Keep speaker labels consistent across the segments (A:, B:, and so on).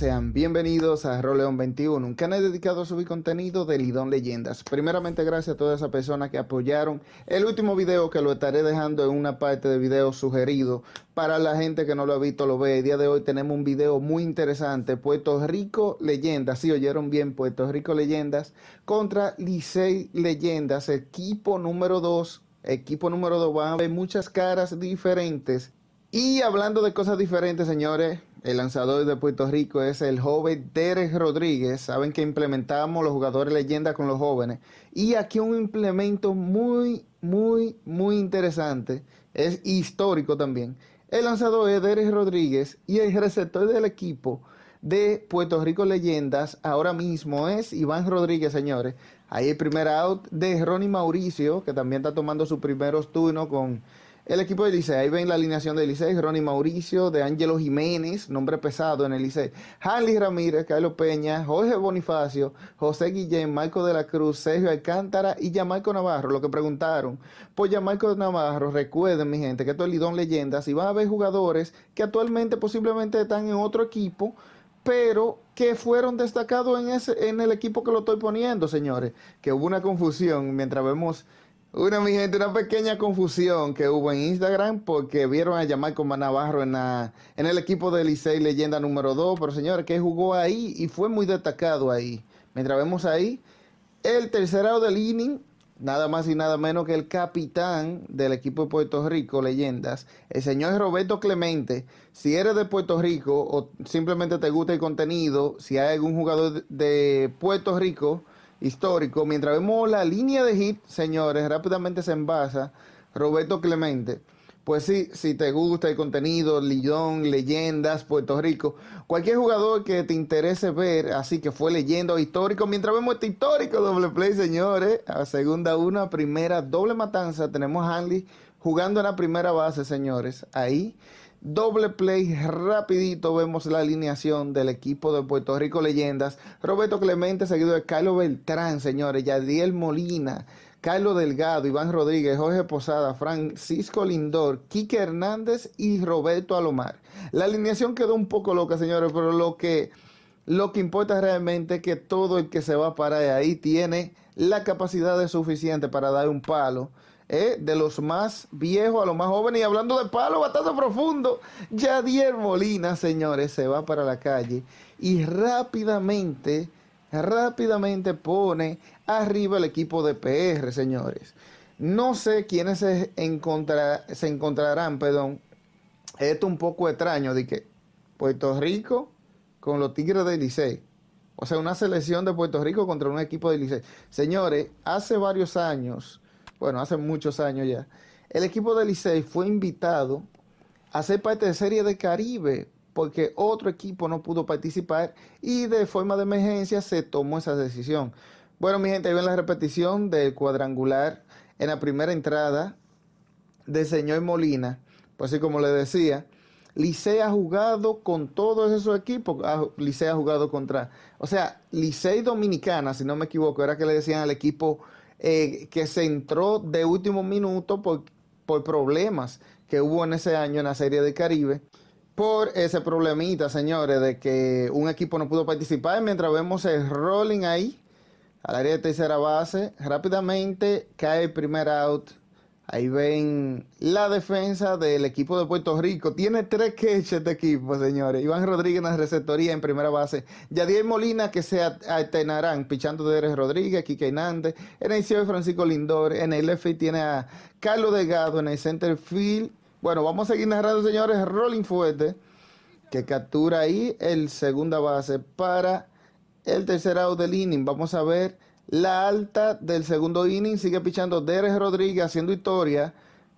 A: sean bienvenidos a Roleón 21, un canal dedicado a subir contenido de Lidón Leyendas. Primeramente, gracias a todas esas personas que apoyaron el último video que lo estaré dejando en una parte de video sugerido para la gente que no lo ha visto, lo ve. El día de hoy tenemos un video muy interesante, Puerto Rico Leyendas, si oyeron bien, Puerto Rico Leyendas contra Licey Leyendas, equipo número 2. Equipo número 2, van a ver muchas caras diferentes. Y hablando de cosas diferentes, señores, el lanzador de Puerto Rico es el joven Derek Rodríguez. Saben que implementamos los jugadores leyendas con los jóvenes. Y aquí un implemento muy, muy, muy interesante. Es histórico también. El lanzador es Derek Rodríguez y el receptor del equipo de Puerto Rico Leyendas ahora mismo es Iván Rodríguez, señores. Ahí el primer out de Ronnie Mauricio, que también está tomando su primeros turnos con el equipo de Licey, ahí ven la alineación de Licey, Ronnie Mauricio, de Ángelo Jiménez, nombre pesado en el Licey, Hanley Ramírez, Carlos Peña, Jorge Bonifacio, José Guillén, Marco de la Cruz, Sergio Alcántara y Yamarco Navarro. Lo que preguntaron, pues Yamarco Navarro, recuerden mi gente, que esto es Lidón Leyendas y van a haber jugadores que actualmente posiblemente están en otro equipo, pero que fueron destacados en, ese, en el equipo que lo estoy poniendo, señores. Que hubo una confusión mientras vemos una, mi gente, una pequeña confusión que hubo en Instagram porque vieron a llamar Manavarro Navarro en, la, en el equipo de Licey leyenda número 2, pero señores, que jugó ahí y fue muy destacado ahí. Mientras vemos ahí, el tercero del inning, nada más y nada menos que el capitán del equipo de Puerto Rico, leyendas, el señor Roberto Clemente. Si eres de Puerto Rico o simplemente te gusta el contenido, si hay algún jugador de Puerto Rico histórico. Mientras vemos la línea de hit, señores, rápidamente se envasa Roberto Clemente. Pues sí, si te gusta el contenido, Lillón, leyendas, Puerto Rico, cualquier jugador que te interese ver, así que fue leyendo histórico, mientras vemos este histórico doble play, señores, a segunda una, primera doble matanza, tenemos a Hanley jugando en la primera base, señores, ahí Doble play, rapidito vemos la alineación del equipo de Puerto Rico Leyendas. Roberto Clemente, seguido de Carlos Beltrán, señores, Yadiel Molina, Carlos Delgado, Iván Rodríguez, Jorge Posada, Francisco Lindor, Quique Hernández y Roberto Alomar. La alineación quedó un poco loca, señores, pero lo que, lo que importa realmente es que todo el que se va para ahí tiene la capacidad suficiente para dar un palo ¿eh? de los más viejos a los más jóvenes. Y hablando de palo bastante profundo, Yadier Molina, señores, se va para la calle y rápidamente, rápidamente pone arriba el equipo de PR, señores. No sé quiénes se, encontrar, se encontrarán, perdón. Esto un poco extraño, de que Puerto Rico con los Tigres de Licey. O sea, una selección de Puerto Rico contra un equipo de Licey. Señores, hace varios años bueno, hace muchos años ya, el equipo de Licey fue invitado a ser parte de Serie de Caribe porque otro equipo no pudo participar y de forma de emergencia se tomó esa decisión. Bueno, mi gente, ahí ven la repetición del cuadrangular en la primera entrada de señor Molina. Pues así como le decía, Licey ha jugado con todos esos equipos. Licey ha jugado contra. O sea, Licey Dominicana, si no me equivoco, era que le decían al equipo eh, que se entró de último minuto por, por problemas que hubo en ese año en la Serie del Caribe por ese problemita, señores, de que un equipo no pudo participar. Mientras vemos el rolling ahí, al área de tercera base, rápidamente cae el primer out Ahí ven la defensa del equipo de Puerto Rico. Tiene tres queches de este equipo, señores. Iván Rodríguez en la receptoría en primera base. Yadier Molina que se atenarán. Pichando de Eres Rodríguez, Kike Hernández. En el cielo Francisco Lindor. En el left tiene a Carlos Delgado. En el center field. Bueno, vamos a seguir narrando, señores. Rolling Fuerte que captura ahí el segunda base para el tercer out del inning. Vamos a ver la alta del segundo inning. Sigue pichando Derek Rodríguez haciendo historia,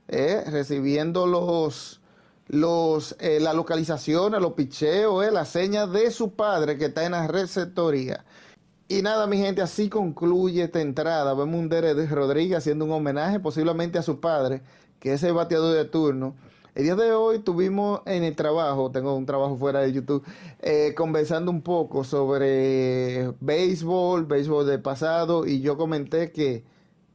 A: eh, recibiendo los, los, eh, localización, localizaciones, los picheos, eh, la seña de su padre que está en la receptoría. Y nada, mi gente, así concluye esta entrada. Vemos un Derek Rodríguez haciendo un homenaje posiblemente a su padre, que es el bateador de turno. El día de hoy tuvimos en el trabajo, tengo un trabajo fuera de YouTube, eh, conversando un poco sobre béisbol, béisbol del pasado, y yo comenté que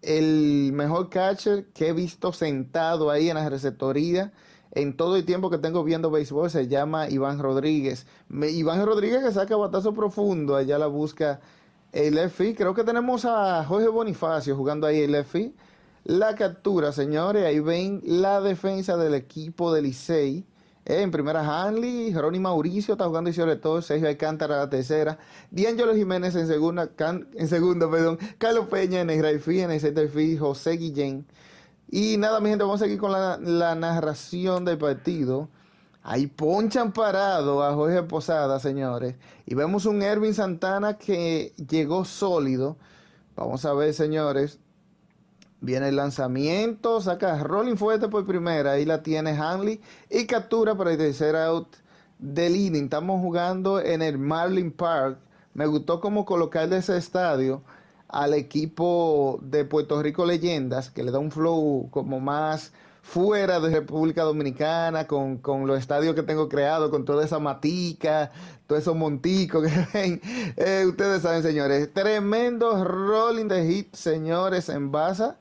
A: el mejor catcher que he visto sentado ahí en la receptoría en todo el tiempo que tengo viendo béisbol se llama Iván Rodríguez. Iván Rodríguez que saca batazo profundo, allá la busca el FI. Creo que tenemos a Jorge Bonifacio jugando ahí el FI. La captura, señores, ahí ven la defensa del equipo de Licey. en primera, Hanley, Jerónimo Mauricio está jugando y sobre todo Sergio Alcántara la tercera, D'Angelo Jiménez en segunda, en segundo, perdón, Carlos Peña en el en el fijo José Guillén. Y nada, mi gente, vamos a seguir con la, la narración del partido. Ahí ponchan parado a Jorge Posada, señores. Y vemos un Erwin Santana que llegó sólido. Vamos a ver, señores. Viene el lanzamiento, saca Rolling Fuerte por primera, ahí la tiene Hanley y captura para el tercer out del inning. Estamos jugando en el Marlin Park. Me gustó cómo colocar ese estadio al equipo de Puerto Rico Leyendas, que le da un flow como más fuera de República Dominicana, con, los estadios que tengo creado, con toda esa matica, todos esos monticos que ven. Eh, ustedes saben, señores, tremendo rolling de hit señores, en Baza.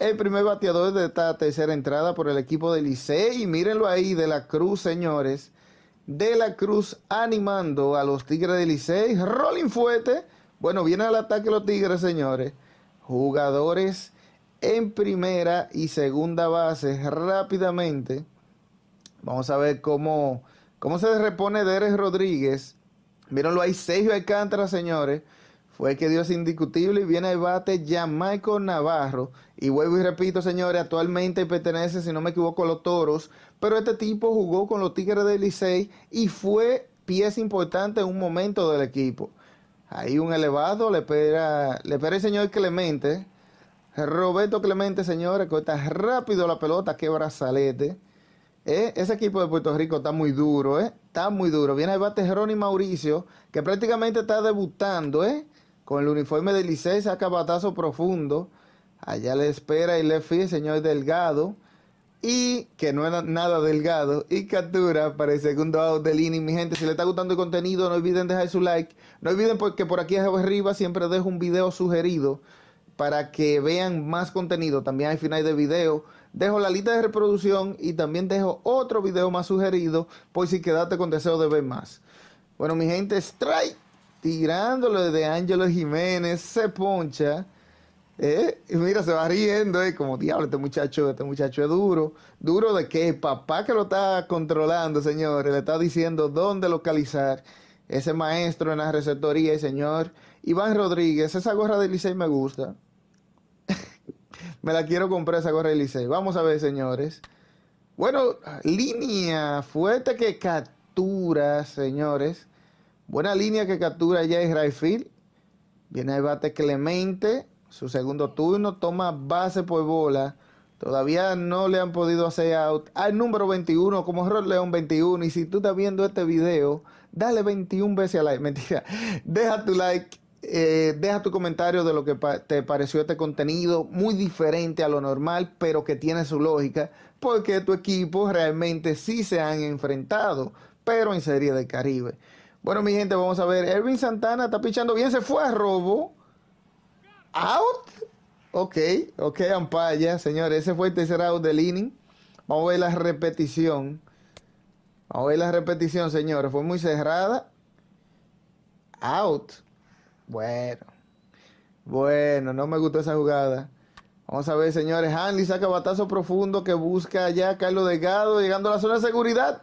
A: El primer bateador de esta tercera entrada por el equipo de Licey. Y mírenlo ahí, de la Cruz, señores. De la Cruz animando a los Tigres de Licey. Rolling Fuerte. Bueno, viene al ataque los Tigres, señores. Jugadores en primera y segunda base rápidamente. Vamos a ver cómo, cómo se repone Deres Rodríguez. Mírenlo ahí, Sergio Alcántara, señores fue que Dios es indiscutible y viene al bate ya Navarro. Y vuelvo y repito, señores, actualmente pertenece, si no me equivoco, a los toros. Pero este tipo jugó con los Tigres del Licey y fue pieza importante en un momento del equipo. Ahí un elevado le espera, le espera el señor Clemente. Roberto Clemente, señores, corta rápido la pelota, qué brazalete. Eh, ese equipo de Puerto Rico está muy duro, ¿eh? Está muy duro. Viene el bate Jerónimo Mauricio, que prácticamente está debutando, ¿eh? Con el uniforme de Licey saca batazo profundo. Allá le espera y le fíe, señor Delgado. Y que no era nada delgado. Y captura para el segundo out del inning. Mi gente, si les está gustando el contenido, no olviden dejar su like. No olviden porque por aquí arriba siempre dejo un video sugerido para que vean más contenido. También hay final de video. Dejo la lista de reproducción y también dejo otro video más sugerido por si quedaste con deseo de ver más. Bueno, mi gente, strike tirándolo de Ángelo Jiménez, se poncha. Eh, y mira, se va riendo, eh, como diablo, este muchacho, este muchacho es duro. ¿Duro de qué? Papá que lo está controlando, señores, le está diciendo dónde localizar ese maestro en la receptoría señor Iván Rodríguez, esa gorra de Licey me gusta. me la quiero comprar esa gorra de Licey. Vamos a ver, señores. Bueno, línea fuerte que captura, señores. Buena línea que captura ya Israel Viene el bate Clemente, su segundo turno, toma base por bola. Todavía no le han podido hacer out al número 21, como Rod León 21. Y si tú estás viendo este video, dale 21 veces a like. Mentira. Deja tu like, eh, deja tu comentario de lo que te pareció este contenido, muy diferente a lo normal, pero que tiene su lógica, porque tu equipo realmente sí se han enfrentado, pero en Serie del Caribe. Bueno, mi gente, vamos a ver. Ervin Santana está pichando bien, se fue a robo. Out. Ok, ok, Ampaya, señores. Ese fue el tercer out del inning. Vamos a ver la repetición. Vamos a ver la repetición, señores. Fue muy cerrada. Out. Bueno. Bueno, no me gustó esa jugada. Vamos a ver, señores. Hanley saca batazo profundo que busca ya Carlos Delgado llegando a la zona de seguridad.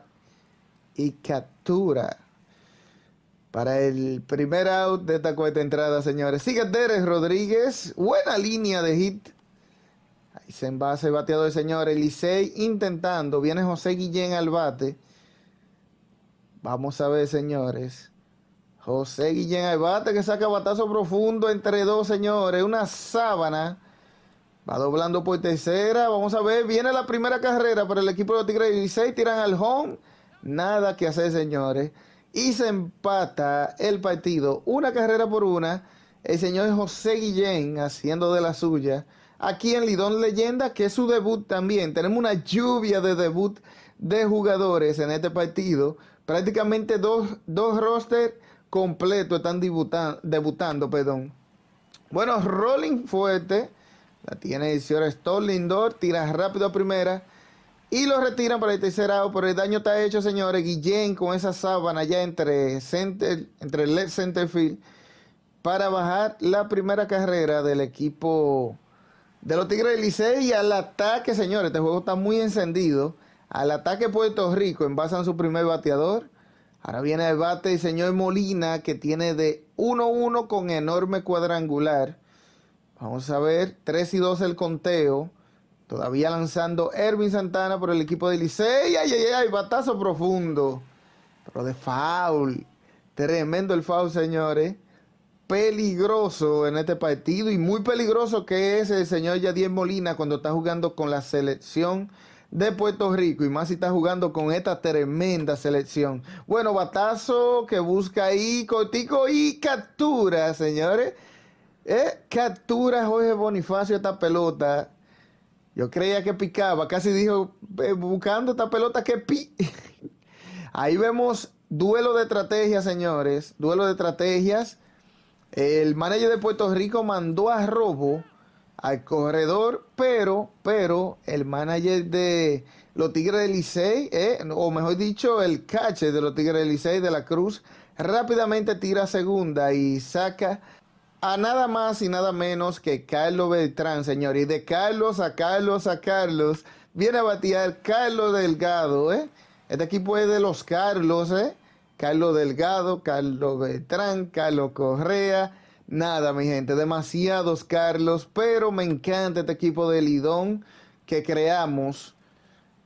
A: Y captura para el primer out de esta cuarta entrada, señores. Sigue Teres Rodríguez, buena línea de hit. Ahí se envase el bateador, señores... Elisei intentando. Viene José Guillén al bate. Vamos a ver, señores. José Guillén al bate que saca batazo profundo entre dos, señores. Una sábana. Va doblando por tercera. Vamos a ver. Viene la primera carrera para el equipo de los Tigres Elisei. Tiran al home. Nada que hacer, señores y se empata el partido. Una carrera por una. El señor José Guillén haciendo de la suya. Aquí en Lidón Leyenda, que es su debut también. Tenemos una lluvia de debut de jugadores en este partido. Prácticamente dos, dos rosters completos están debutando. Perdón. Bueno, Rolling Fuerte. La tiene el señor Stolindor, Tira rápido a primera. Y lo retiran para el tercer lado, pero el daño está hecho, señores. Guillén con esa sábana ya entre, entre el left center field para bajar la primera carrera del equipo de los Tigres del Licey y al ataque, señores. Este juego está muy encendido. Al ataque Puerto Rico envasan su primer bateador. Ahora viene el bate del señor Molina que tiene de 1-1 con enorme cuadrangular. Vamos a ver, 3 y 2 el conteo. Todavía lanzando Erwin Santana por el equipo de Licey. ¡Ay, ay, ay! Batazo profundo. Pero de foul. Tremendo el foul, señores. Peligroso en este partido y muy peligroso que es el señor Yadier Molina cuando está jugando con la selección de Puerto Rico y más si está jugando con esta tremenda selección. Bueno, batazo que busca ahí Cortico y captura, señores. Eh, captura Jorge Bonifacio esta pelota yo creía que picaba, casi dijo, buscando esta pelota que pi. Ahí vemos duelo de estrategias, señores, duelo de estrategias. El manager de Puerto Rico mandó a robo al corredor, pero, pero el manager de los Tigres de Licey, eh, o mejor dicho, el cache de los Tigres de Licey de la Cruz, rápidamente tira segunda y saca a nada más y nada menos que Carlos Beltrán, señor. Y de Carlos a Carlos a Carlos, viene a batear Carlos Delgado, ¿eh? Este equipo es de los Carlos, ¿eh? Carlos Delgado, Carlos Beltrán, Carlos Correa. Nada, mi gente, demasiados Carlos, pero me encanta este equipo de Lidón que creamos,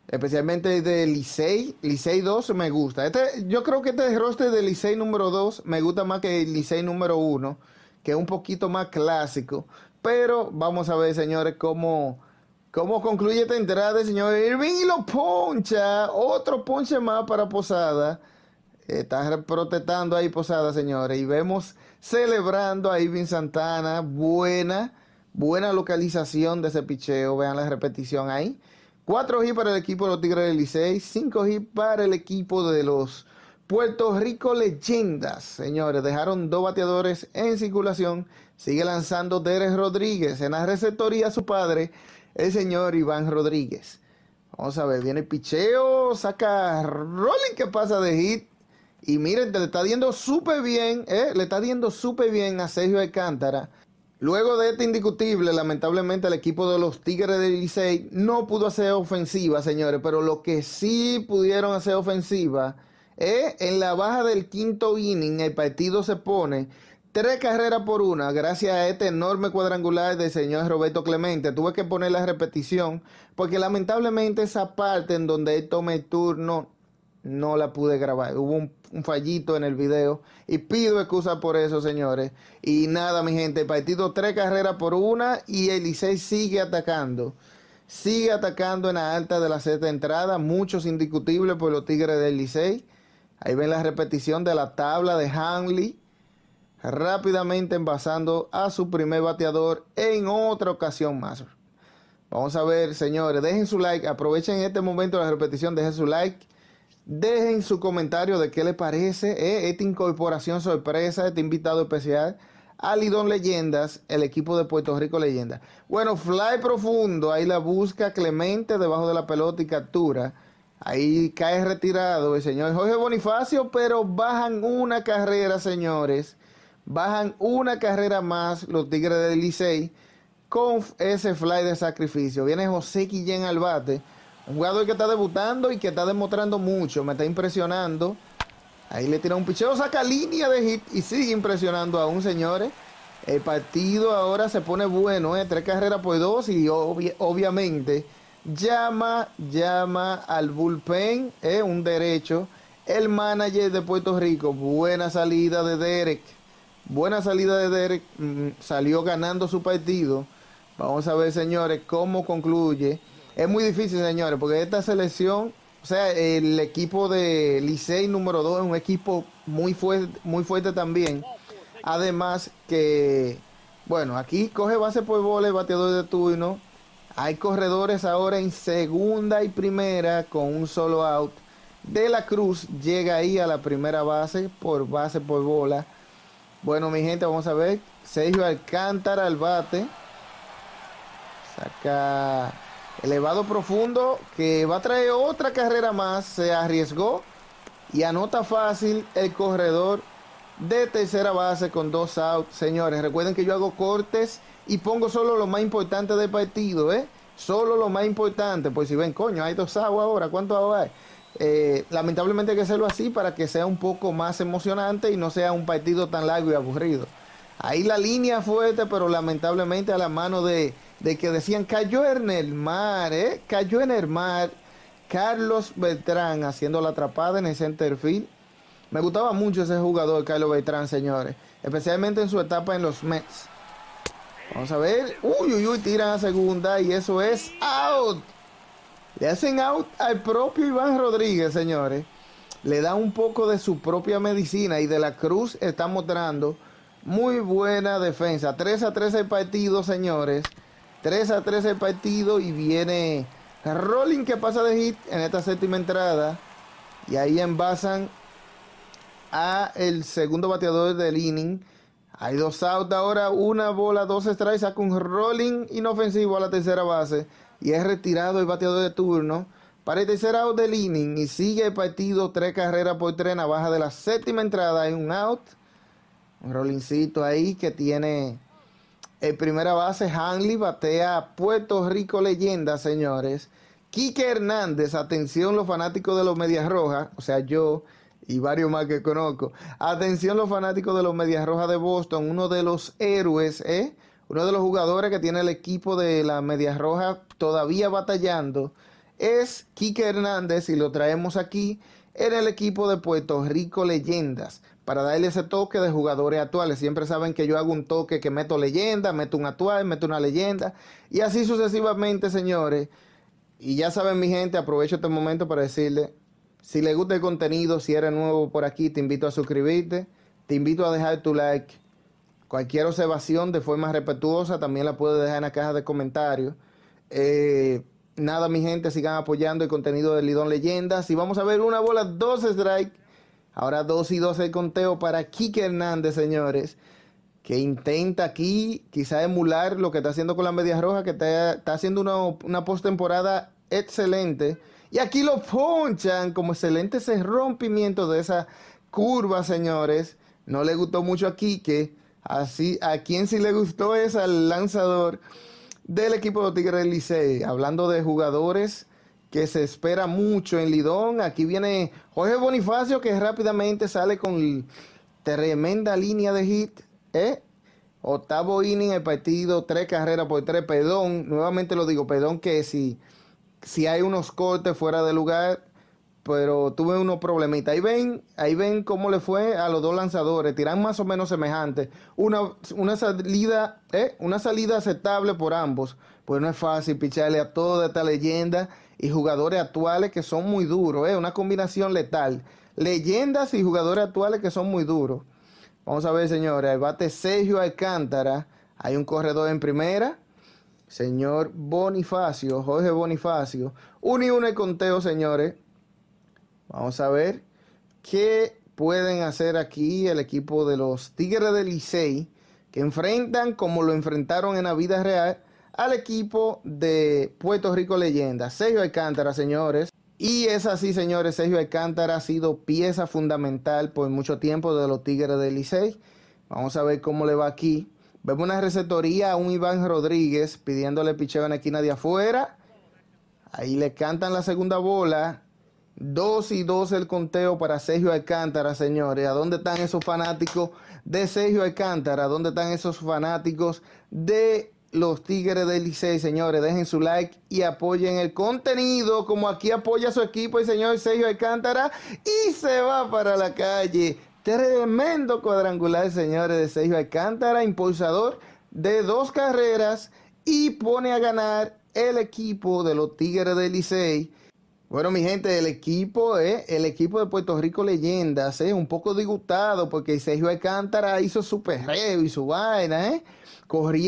A: especialmente de Licey. Licey 2 me gusta. Este, yo creo que este roster de Licey número 2 me gusta más que el Licey número 1 que es un poquito más clásico. Pero vamos a ver, señores, cómo, concluye esta entrada, señor Irving y lo poncha. Otro ponche más para Posada. Está protestando ahí Posada, señores. Y vemos celebrando a Irving Santana. Buena, buena localización de ese picheo. Vean la repetición ahí. 4 G para el equipo de los Tigres del Licey, 5 G para el equipo de los Puerto Rico Leyendas, señores, dejaron dos bateadores en circulación. Sigue lanzando Derek Rodríguez. En la receptoría su padre, el señor Iván Rodríguez. Vamos a ver, viene el picheo, saca Rolling que pasa de hit. Y miren, le está dando súper bien, eh, le está dando súper bien a Sergio Alcántara. Luego de este indiscutible, lamentablemente el equipo de los Tigres del Licey no pudo hacer ofensiva, señores, pero lo que sí pudieron hacer ofensiva en la baja del quinto inning, el partido se pone tres carreras por una, gracias a este enorme cuadrangular del señor Roberto Clemente. Tuve que poner la repetición, porque lamentablemente esa parte en donde él toma el turno no la pude grabar. Hubo un, fallito en el video y pido excusa por eso, señores. Y nada, mi gente, el partido tres carreras por una y el Licey sigue atacando. Sigue atacando en la alta de la sexta entrada, muchos indiscutibles por los Tigres del Licey. Ahí ven la repetición de la tabla de Hanley. Rápidamente envasando a su primer bateador en otra ocasión más. Vamos a ver, señores, dejen su like, aprovechen este momento de la repetición, dejen su like, dejen su comentario de qué les parece eh, esta incorporación sorpresa, este invitado especial, Alidón Leyendas, el equipo de Puerto Rico Leyendas. Bueno, fly profundo, ahí la busca Clemente debajo de la pelota y captura. Ahí cae retirado el señor Jorge Bonifacio, pero bajan una carrera, señores. Bajan una carrera más los Tigres del Licey con ese fly de sacrificio. Viene José Guillén Albate, Un jugador que está debutando y que está demostrando mucho. Me está impresionando. Ahí le tira un picheo, saca línea de hit y sigue impresionando aún, señores. ¿eh? El partido ahora se pone bueno, ¿eh? tres carreras por dos y obviamente llama, llama al bullpen, eh, un derecho. El manager de Puerto Rico, buena salida de Derek. Buena salida de Derek, mm, salió ganando su partido. Vamos a ver, señores, cómo concluye. Es muy difícil, señores, porque esta selección, o sea, el equipo de Licey número 2 es un equipo muy fuerte, muy fuerte también. Además que, bueno, aquí coge base por bola, bateador de turno, hay corredores ahora en segunda y primera con un solo out. De la Cruz llega ahí a la primera base por base por bola. Bueno, mi gente, vamos a ver. Sergio Alcántara al bate. Saca elevado profundo que va a traer otra carrera más. Se arriesgó y anota fácil el corredor de tercera base con dos outs. Señores, recuerden que yo hago cortes y pongo solo lo más importante del partido, ¿eh? Solo lo más importante, pues si ven, coño, hay dos aguas ahora, ¿cuánto agua hay? Eh, lamentablemente hay que hacerlo así para que sea un poco más emocionante y no sea un partido tan largo y aburrido. Ahí la línea fuerte, pero lamentablemente a la mano de, de que decían cayó en el mar, ¿eh? Cayó en el mar. Carlos Beltrán haciendo la atrapada en el center Me gustaba mucho ese jugador, Carlos Beltrán, señores. Especialmente en su etapa en los Mets. Vamos a ver. Uy, uy, uy, tiran a segunda y eso es out. Le hacen out al propio Iván Rodríguez, señores. Le da un poco de su propia medicina y de la Cruz está mostrando muy buena defensa. 3 a 3 el partido, señores. 3 a 3 el partido y viene Rolling que pasa de hit en esta séptima entrada. Y ahí envasan a el segundo bateador del inning hay dos outs ahora, una bola, dos strikes, saca un rolling inofensivo a la tercera base y es retirado el bateador de turno para el tercer out del inning y sigue el partido tres carreras por tres, baja de la séptima entrada, hay un out, un rollingcito ahí que tiene el primera base, Hanley batea a Puerto Rico leyenda, señores. Quique Hernández, atención los fanáticos de los Medias Rojas, o sea yo y varios más que conozco. Atención los fanáticos de los Medias Rojas de Boston, uno de los héroes, ¿eh? uno de los jugadores que tiene el equipo de las Medias Rojas todavía batallando, es Kike Hernández y lo traemos aquí en el equipo de Puerto Rico Leyendas para darle ese toque de jugadores actuales. Siempre saben que yo hago un toque que meto leyenda, meto un actual, meto una leyenda y así sucesivamente, señores. Y ya saben mi gente, aprovecho este momento para decirle si le gusta el contenido, si eres nuevo por aquí, te invito a suscribirte. Te invito a dejar tu like. Cualquier observación de forma respetuosa también la puedes dejar en la caja de comentarios. Eh, nada, mi gente, sigan apoyando el contenido de Lidón Leyendas. Y vamos a ver una bola, dos strike. Ahora dos y dos el conteo para Kike Hernández, señores. Que intenta aquí quizá emular lo que está haciendo con la Medias Rojas, que está, haciendo una, una postemporada excelente. Y aquí lo ponchan como excelente ese rompimiento de esa curva, señores. No le gustó mucho a Quique. Así, a quien sí le gustó es al lanzador del equipo de Tigres Licey. Hablando de jugadores que se espera mucho en Lidón. Aquí viene Jorge Bonifacio que rápidamente sale con tremenda línea de hit. ¿eh? Octavo inning el partido, tres carreras por tres. Pedón, nuevamente lo digo, Pedón que si... Sí, si hay unos cortes fuera de lugar, pero tuve unos problemitas. Ahí ven, ahí ven cómo le fue a los dos lanzadores, tiran más o menos semejantes. Una, salida, eh, una salida aceptable por ambos. Pues no es fácil picharle a toda esta leyenda y jugadores actuales que son muy duros, eh, una combinación letal. Leyendas y jugadores actuales que son muy duros. Vamos a ver, señores, el bate Sergio Alcántara. Hay un corredor en primera señor Bonifacio, Jorge Bonifacio. un y uno el conteo, señores. Vamos a ver qué pueden hacer aquí el equipo de los Tigres del Licey, que enfrentan como lo enfrentaron en la vida real al equipo de Puerto Rico Leyenda, Sergio Alcántara, señores. Y es así, señores, Sergio Alcántara ha sido pieza fundamental por mucho tiempo de los Tigres del Licey. Vamos a ver cómo le va aquí Vemos una receptoría a un Iván Rodríguez pidiéndole picheo aquí nadie esquina afuera. Ahí le cantan la segunda bola. 2 y 2 el conteo para Sergio Alcántara, señores. ¿A dónde están esos fanáticos de Sergio Alcántara? ¿A dónde están esos fanáticos de los Tigres del Licey, señores? Dejen su like y apoyen el contenido como aquí apoya su equipo el señor Sergio Alcántara y se va para la calle. Tremendo cuadrangular, señores, de Sergio Alcántara, impulsador de dos carreras y pone a ganar el equipo de los Tigres del Licey. Bueno, mi gente, el equipo, eh, el equipo de Puerto Rico Leyendas, eh, un poco disgustado porque Sergio Alcántara hizo su perreo y su vaina, eh,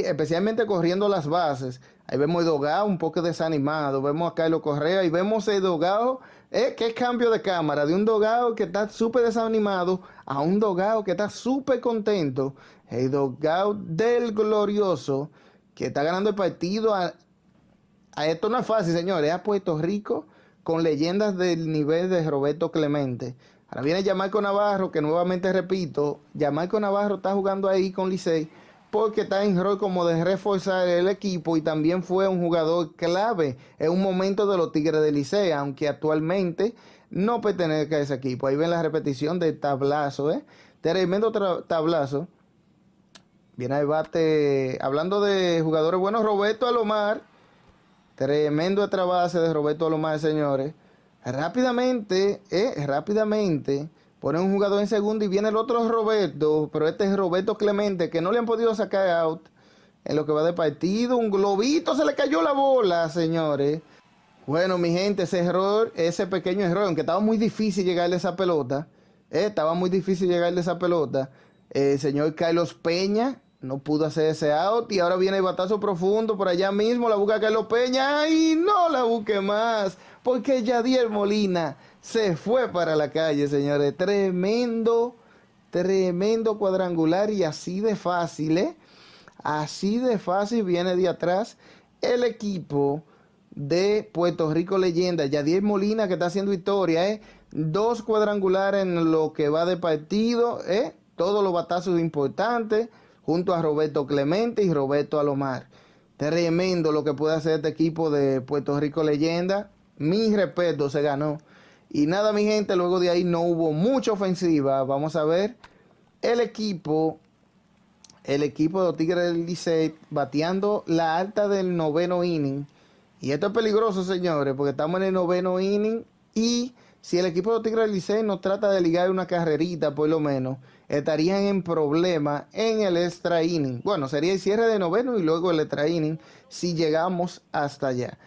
A: especialmente corriendo las bases. Ahí vemos a Dogado un poco desanimado, vemos a Carlos Correa y vemos a Dogado, eh, que qué cambio de cámara, de un Dogado que está súper desanimado a un dogado que está súper contento, el dogao del glorioso, que está ganando el partido. A, esto no es fácil, señores, a Puerto Rico con leyendas del nivel de Roberto Clemente. Ahora viene Yamarco Navarro, que nuevamente repito, Yamarco Navarro está jugando ahí con Licey porque está en rol como de reforzar el equipo y también fue un jugador clave en un momento de los Tigres de Licey, aunque actualmente no tener a ese equipo. Ahí ven la repetición de tablazo, ¿eh? Tremendo tablazo. Viene el bate, hablando de jugadores buenos, Roberto Alomar. Tremendo trabajo de Roberto Alomar, señores. Rápidamente, ¿eh? Rápidamente. Pone un jugador en segundo y viene el otro Roberto, pero este es Roberto Clemente, que no le han podido sacar out en lo que va de partido. Un globito, se le cayó la bola, señores. Bueno, mi gente, ese error, ese pequeño error, aunque estaba muy difícil llegarle a esa pelota, eh, estaba muy difícil llegarle a esa pelota. El señor Carlos Peña no pudo hacer ese out y ahora viene el batazo profundo por allá mismo, la busca Carlos Peña y no la busque más, porque Yadier Molina se fue para la calle, señores. Tremendo, tremendo cuadrangular y así de fácil, ¿eh? Así de fácil viene de atrás el equipo de Puerto Rico Leyenda. Yadier Molina que está haciendo historia, ¿eh? Dos cuadrangulares en lo que va de partido, ¿eh? Todos los batazos importantes, junto a Roberto Clemente y Roberto Alomar. Tremendo lo que puede hacer este equipo de Puerto Rico Leyenda. Mi respeto se ganó. Y nada, mi gente, luego de ahí no hubo mucha ofensiva. Vamos a ver el equipo el equipo de Tigres del Licey bateando la alta del noveno inning y esto es peligroso, señores, porque estamos en el noveno inning y si el equipo de Tigre Licey no trata de ligar una carrerita, por lo menos, estarían en problema en el extra inning. Bueno, sería el cierre de noveno y luego el extra inning si llegamos hasta allá.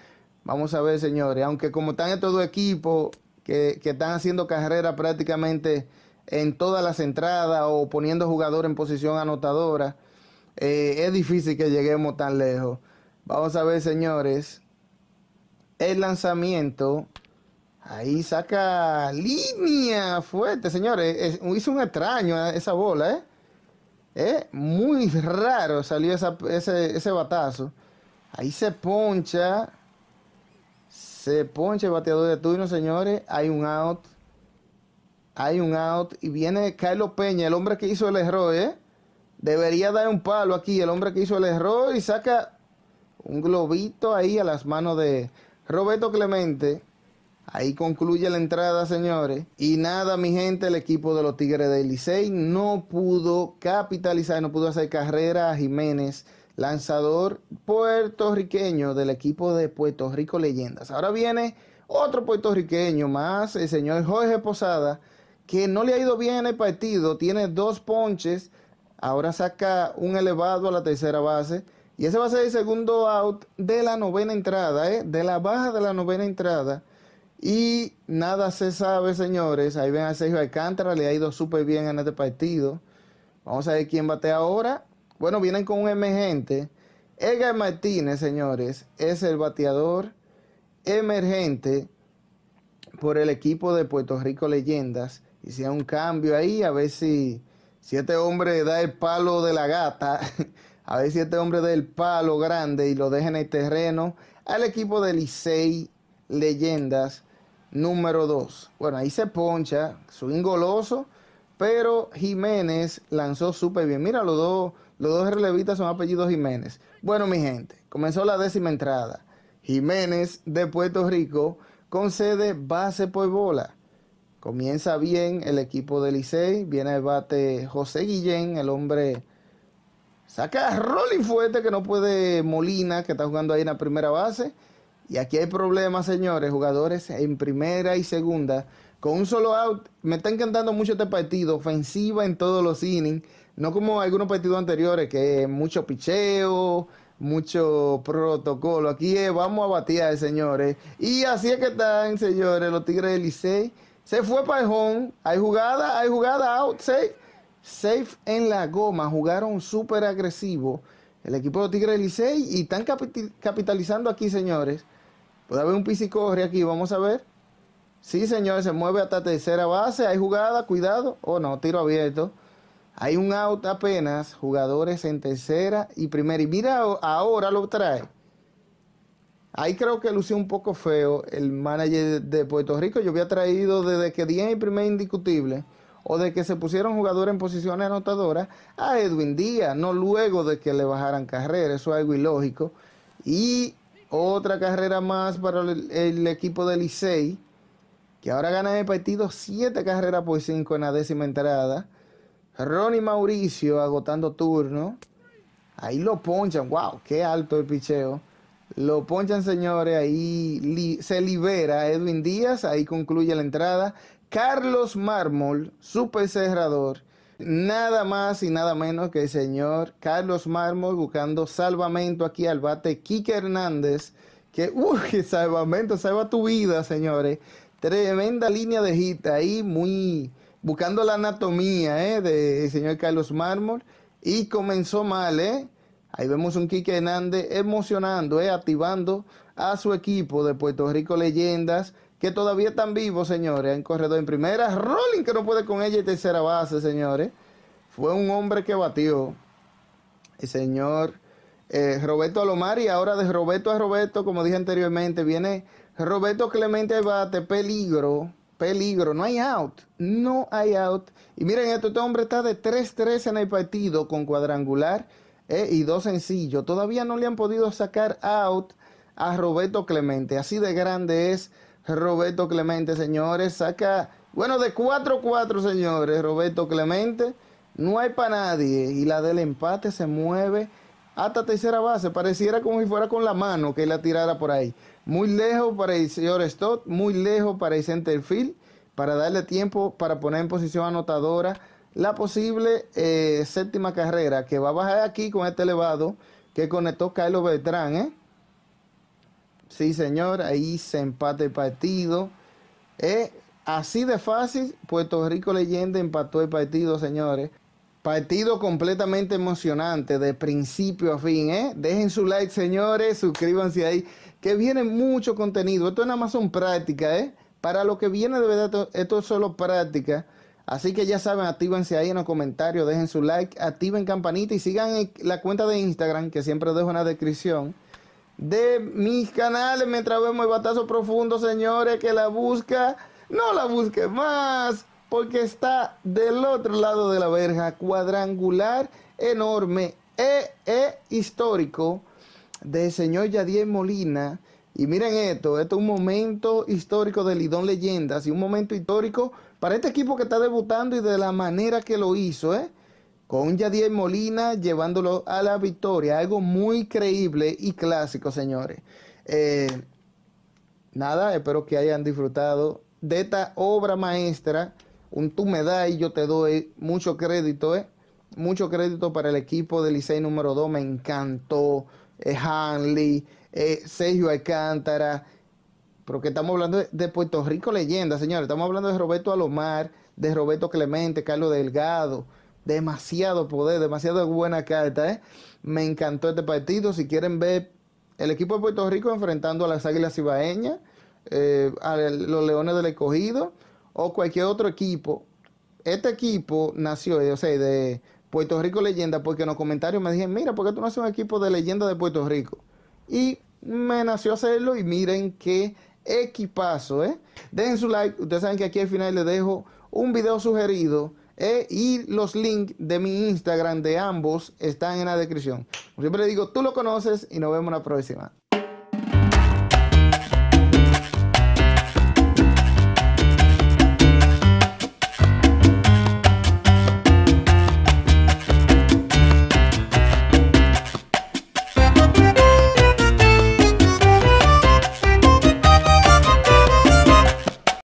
A: Vamos a ver, señores, aunque como están estos dos equipos que, están haciendo carrera prácticamente en todas las entradas o poniendo jugador en posición anotadora, eh, es difícil que lleguemos tan lejos. Vamos a ver, señores, el lanzamiento. Ahí saca línea fuerte, señores. hizo un extraño eh, esa bola, ¿eh? Muy raro salió ese, ese batazo. Ahí se poncha. Se poncha el bateador de turno, señores. Hay un out. Hay un out. Y viene Carlos Peña, el hombre que hizo el error, ¿eh? Debería dar un palo aquí, el hombre que hizo el error y saca un globito ahí a las manos de, Roberto Clemente. Ahí concluye la entrada, señores. Y nada, mi gente, el equipo de los Tigres de Licey no pudo capitalizar, no pudo hacer carrera a Jiménez, lanzador puertorriqueño del equipo de Puerto Rico Leyendas. Ahora viene otro puertorriqueño más, el señor Jorge Posada, que no le ha ido bien el partido, tiene dos ponches, ahora saca un elevado a la tercera base y ese va a ser el segundo out de la novena entrada, ¿eh? de la baja de la novena entrada. Y nada se sabe, señores. Ahí ven a Sergio Alcántara, le ha ido súper bien en este partido. Vamos a ver quién batea ahora. Bueno, vienen con un emergente. Edgar Martínez, señores, es el bateador emergente por el equipo de Puerto Rico Leyendas. Hicieron un cambio ahí, a ver si, si este hombre da el palo de la gata a ver si este hombre del palo grande y lo deja en el terreno al equipo de Licey Leyendas número 2. Bueno, ahí se poncha, su ingoloso, pero Jiménez lanzó súper bien. Mira, los dos, los dos relevistas son apellidos Jiménez. Bueno, mi gente, comenzó la décima entrada. Jiménez de Puerto Rico concede base por bola. Comienza bien el equipo de Licey, viene el bate José Guillén, el hombre Saca a Rolly Fuerte que no puede Molina, que está jugando ahí en la primera base. Y aquí hay problemas, señores, jugadores en primera y segunda. Con un solo out, me está encantando mucho este partido, ofensiva en todos los innings. No como algunos partidos anteriores, que mucho picheo, mucho protocolo. Aquí eh, vamos a batear, señores. Y así es que están, señores, los Tigres del Licey. Se fue para el home. Hay jugada, hay jugada out, safe safe en la goma, jugaron súper agresivo el equipo de Tigre Licey y están capitalizando aquí, señores. Puede haber un piscicorre aquí, vamos a ver. Sí, señores, se mueve hasta tercera base, hay jugada, cuidado. o oh, no, tiro abierto. Hay un out apenas, jugadores en tercera y primera. Y mira, ahora lo trae. Ahí creo que lució un poco feo el manager de Puerto Rico. Yo había traído desde que día y primer indiscutible o de que se pusieron jugadores en posiciones anotadoras a Edwin Díaz, no luego de que le bajaran carrera, eso es algo ilógico. Y otra carrera más para el, equipo de Licey, que ahora gana el partido 7 carreras por 5 en la décima entrada. Ronnie Mauricio agotando turno. Ahí lo ponchan, wow, qué alto el picheo. Lo ponchan, señores, ahí se libera Edwin Díaz, ahí concluye la entrada. Carlos Mármol, super cerrador. Nada más y nada menos que el señor Carlos Mármol buscando salvamento aquí al bate Kike Hernández. Que, uy, salvamento, salva tu vida, señores. Tremenda línea de gita ahí, muy buscando la anatomía ¿eh? del señor Carlos Mármol. Y comenzó mal, ¿eh? Ahí vemos un Kike Hernández emocionando, ¿eh? activando a su equipo de Puerto Rico Leyendas que todavía están vivos, señores, en corredor en primera. Rolling que no puede con ella y tercera base, señores. Fue un hombre que batió. El señor eh, Roberto Alomar y ahora de Roberto a Roberto, como dije anteriormente, viene Roberto Clemente bate, peligro, peligro, no hay out, no hay out. Y miren esto, este hombre está de 3-3 en el partido con cuadrangular eh, y dos sencillos. Todavía no le han podido sacar out a Roberto Clemente, así de grande es Roberto Clemente, señores. Saca, bueno, de 4-4, señores, Roberto Clemente. No hay para nadie. Y la del empate se mueve hasta tercera base. Pareciera como si fuera con la mano que la tirara por ahí. Muy lejos para el señor Stott, muy lejos para el centerfield para darle tiempo para poner en posición anotadora la posible eh, séptima carrera que va a bajar aquí con este elevado que conectó Carlos Beltrán, ¿eh? Sí, señor, ahí se empate el partido. así de fácil, Puerto Rico Leyenda empató el partido, señores. Partido completamente emocionante, de principio a fin, ¿eh? Dejen su like, señores, suscríbanse ahí, que viene mucho contenido. Esto nada más son práctica ¿eh? Para lo que viene de verdad, esto es solo práctica. Así que ya saben, actívense ahí en los comentarios, dejen su like, activen campanita y sigan la cuenta de Instagram, que siempre dejo en la descripción de mis canales mientras vemos el batazo profundo, señores, que la busca, no la busque más, porque está del otro lado de la verja, cuadrangular, enorme e, e histórico De señor Yadier Molina. Y miren esto, esto es un momento histórico de Lidón Leyendas y un momento histórico para este equipo que está debutando y de la manera que lo hizo, ¿eh? con Yadier Molina llevándolo a la victoria. Algo muy creíble y clásico, señores. Eh, nada, espero que hayan disfrutado de esta obra maestra. Un tú me das y yo te doy mucho crédito, eh. Mucho crédito para el equipo del Licey número 2. Me encantó. Eh, Hanley, eh, Sergio Alcántara. Porque estamos hablando de, de Puerto Rico leyenda, señores. Estamos hablando de Roberto Alomar, de Roberto Clemente, Carlos Delgado demasiado poder, demasiado buena carta. ¿eh? Me encantó este partido. Si quieren ver el equipo de Puerto Rico enfrentando a las Águilas Ibaeñas, eh, a los Leones del Escogido o cualquier otro equipo, este equipo nació, yo eh, sé, de Puerto Rico Leyenda, porque en los comentarios me dijeron, mira, porque tú no haces un equipo de leyenda de Puerto Rico? Y me nació hacerlo y miren qué equipazo, ¿eh? Dejen su like, ustedes saben que aquí al final les dejo un video sugerido eh, y los links de mi Instagram de ambos están en la descripción. Como siempre le digo, tú lo conoces y nos vemos la próxima.